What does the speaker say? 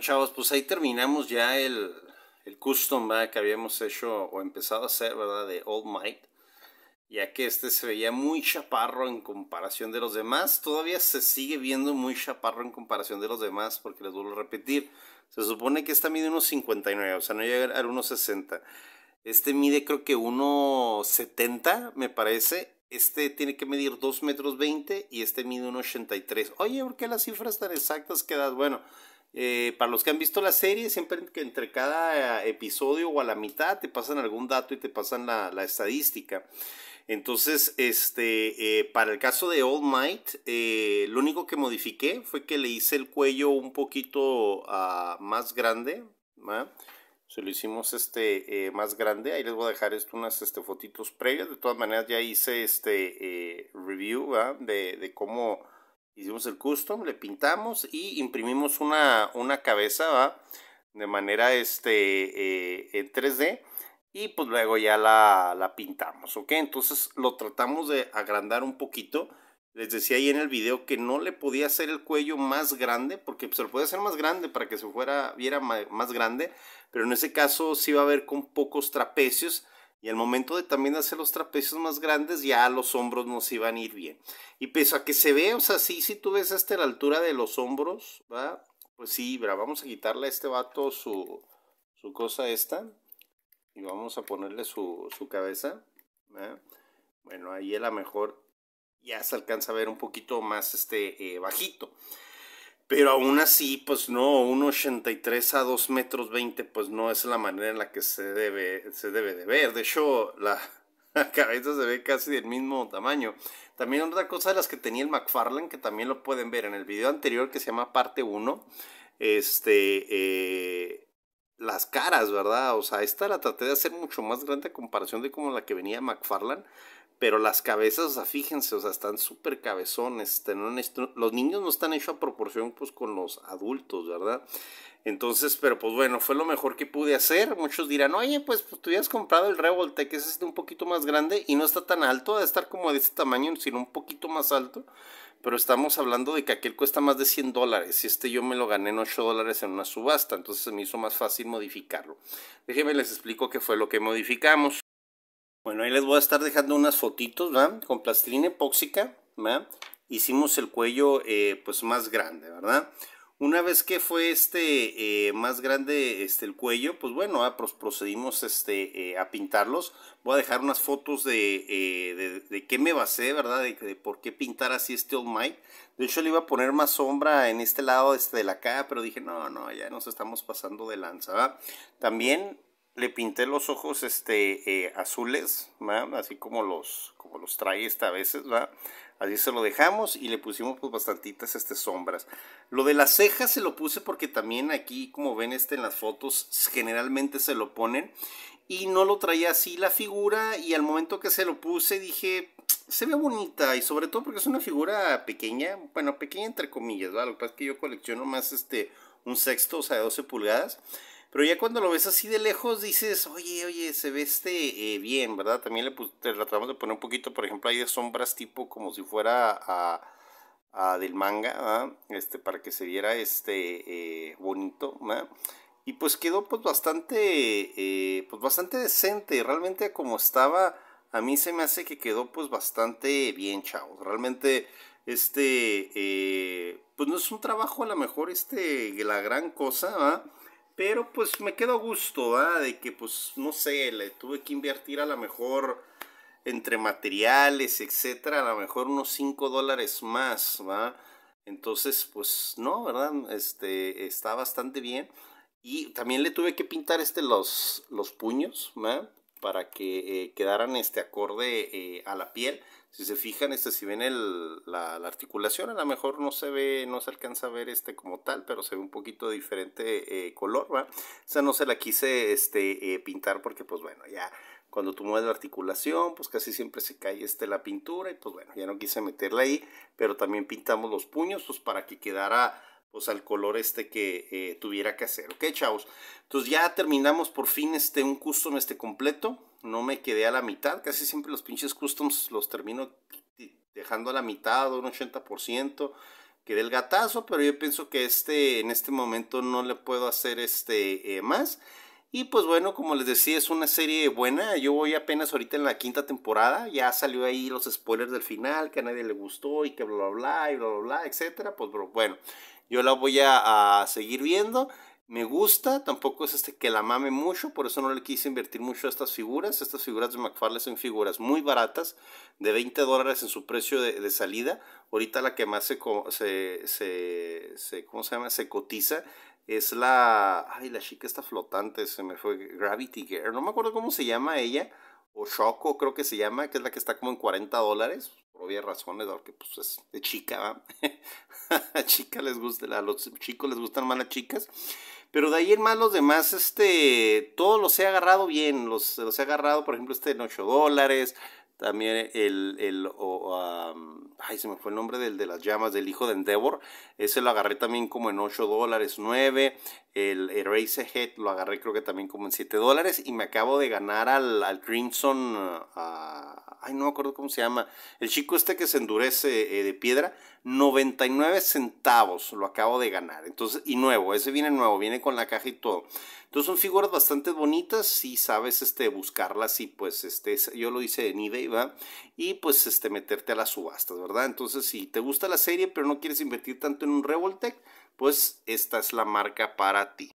chavos, pues ahí terminamos ya el, custom que habíamos hecho o empezado a hacer, ¿verdad? De All Might. Ya que este se veía muy chaparro en comparación de los demás. Todavía se sigue viendo muy chaparro en comparación de los demás, porque les vuelvo a repetir. Se supone que esta mide unos 59, o sea, no llega a unos 60. Este mide creo que 1,70, me parece. Este tiene que medir 2 metros 20 y este mide 1,83. Oye, porque las cifras tan exactas quedan, Bueno, eh, para los que han visto la serie, siempre que entre cada eh, episodio o a la mitad te pasan algún dato y te pasan la, estadística. Entonces, este, eh, para el caso de All Might, lo único que modifiqué fue que le hice el cuello un poquito ah, más grande. Se lo hicimos este, más grande. Ahí les voy a dejar esto, unas este, fotitos previas. De todas maneras, ya hice este review de cómo hicimos el custom, le pintamos y imprimimos una, cabeza, De manera este, eh, en 3D y pues luego ya la, pintamos, ¿ok? Entonces lo tratamos de agrandar un poquito. Les decía ahí en el video que no le podía hacer el cuello más grande, porque pues, se lo podía hacer más grande para que se fuera, viera más grande, pero en ese caso sí va a ver con pocos trapecios y al momento de también hacer los trapecios más grandes, ya los hombros nos iban a ir bien. Y pese a que se ve, o sea, si tú ves hasta la altura de los hombros, ¿va? Pues sí, vamos a quitarle a este vato su, su cosa esta. Y vamos a ponerle su, su cabeza. Bueno, ahí a lo mejor ya se alcanza a ver un poquito más este eh, bajito. Pero aún así, pues no, un 83 a 2 metros 20, pues no es la manera en la que se debe, se debe de ver. De hecho, la, cabeza se ve casi del mismo tamaño. También otra cosa de las que tenía el McFarlane, que también lo pueden ver en el video anterior que se llama parte 1, este, eh, las caras, ¿verdad? O sea, esta la traté de hacer mucho más grande a comparación de como la que venía McFarlane pero las cabezas, o sea, fíjense, o sea, están súper cabezones. los niños no están hechos a proporción pues, con los adultos, ¿verdad? Entonces, pero pues bueno, fue lo mejor que pude hacer. Muchos dirán, oye, pues, pues tú hubieras comprado el revolte, que es un poquito más grande y no está tan alto, de estar como de este tamaño, sino un poquito más alto. Pero estamos hablando de que aquel cuesta más de 100 dólares y este yo me lo gané en 8 dólares en una subasta, entonces se me hizo más fácil modificarlo. Déjenme les explico qué fue lo que modificamos. Bueno, ahí les voy a estar dejando unas fotitos, ¿verdad? Con plastilina epóxica, ¿verdad? Hicimos el cuello eh, pues más grande, ¿verdad? Una vez que fue este eh, más grande este, el cuello, pues bueno, ah, procedimos este, eh, a pintarlos. Voy a dejar unas fotos de, de, qué me basé, ¿verdad? De, por qué pintar así este All Might. De hecho, le iba a poner más sombra en este lado este, de la cara, pero dije, no, no, ya nos estamos pasando de lanza, ¿verdad? También le pinté los ojos este eh, azules, así como los como los trae esta a veces, así se lo dejamos y le pusimos pues bastantitas este sombras. Lo de las cejas se lo puse porque también aquí como ven este en las fotos generalmente se lo ponen y no lo traía así la figura y al momento que se lo puse dije se ve bonita y sobre todo porque es una figura pequeña, bueno pequeña entre comillas, lo que pasa es que yo colecciono más este un sexto, o sea, de 12 pulgadas. Pero ya cuando lo ves así de lejos dices, oye, oye, se ve este eh, bien, ¿verdad? También le tratamos de poner un poquito, por ejemplo, ahí de sombras tipo como si fuera a, del manga, ¿verdad? este para que se viera este eh, bonito, ¿verdad? Y pues quedó pues bastante, eh, pues bastante decente, realmente como estaba, a mí se me hace que quedó pues bastante bien, chavos. Realmente este, pues no es un trabajo a lo mejor este, la gran cosa, ¿verdad? Pero pues me quedo a gusto, ¿ah? De que pues no sé, le tuve que invertir a lo mejor entre materiales, etcétera, a lo mejor unos 5 dólares más, ¿va? Entonces, pues no, ¿verdad? Este, está bastante bien. Y también le tuve que pintar este los, los puños, ¿va? Para que eh, quedaran este acorde eh, a la piel si se fijan, este, si ven el, la, articulación, a lo mejor no se ve, no se alcanza a ver este como tal, pero se ve un poquito diferente eh, color, ¿va? O sea, no se la quise este, eh, pintar porque, pues bueno, ya cuando tú mueves la articulación, pues casi siempre se cae este, la pintura y pues bueno, ya no quise meterla ahí, pero también pintamos los puños, pues para que quedara pues al color este que eh, tuviera que hacer, ¿ok, chavos? Entonces ya terminamos por fin este, un custom este completo, no me quedé a la mitad. Casi siempre los pinches customs los termino dejando a la mitad un 80%. Quedé el gatazo, pero yo pienso que este, en este momento no le puedo hacer este eh, más. Y pues bueno, como les decía, es una serie buena. Yo voy apenas ahorita en la quinta temporada. Ya salió ahí los spoilers del final, que a nadie le gustó y que bla, bla, bla, y bla, bla, bla, etcétera. Pues bueno, yo la voy a seguir viendo me gusta, tampoco es este que la mame mucho, por eso no le quise invertir mucho a estas figuras. Estas figuras de McFarlane son figuras muy baratas, de 20 dólares en su precio de, salida. Ahorita la que más se, se, se, ¿cómo se, llama? se cotiza es la, ay, la chica está flotante, se me fue, Gravity Gear, no me acuerdo cómo se llama ella, o Choco creo que se llama, que es la que está como en 40 dólares, por obvias razones, porque pues es de chica, a chicas les gusta, a los chicos les gustan más las chicas. Pero de ahí en más los demás, este, todos los he agarrado bien, los, los he agarrado, por ejemplo, este en 8 dólares, también el, ay, se me fue el nombre del de las llamas, del hijo de Endeavor. Ese lo agarré también como en 8 dólares, 9. El head lo agarré creo que también como en 7 dólares. Y me acabo de ganar al, al Crimson, ah, ay, no me acuerdo cómo se llama. El chico este que se endurece eh, de piedra, 99 centavos lo acabo de ganar. Entonces, y nuevo, ese viene nuevo, viene con la caja y todo. Entonces son figuras bastante bonitas si sabes este, buscarlas y pues este, yo lo hice en eBay y pues este, meterte a las subastas, ¿verdad? Entonces, si te gusta la serie pero no quieres invertir tanto en un Revoltech, pues esta es la marca para ti.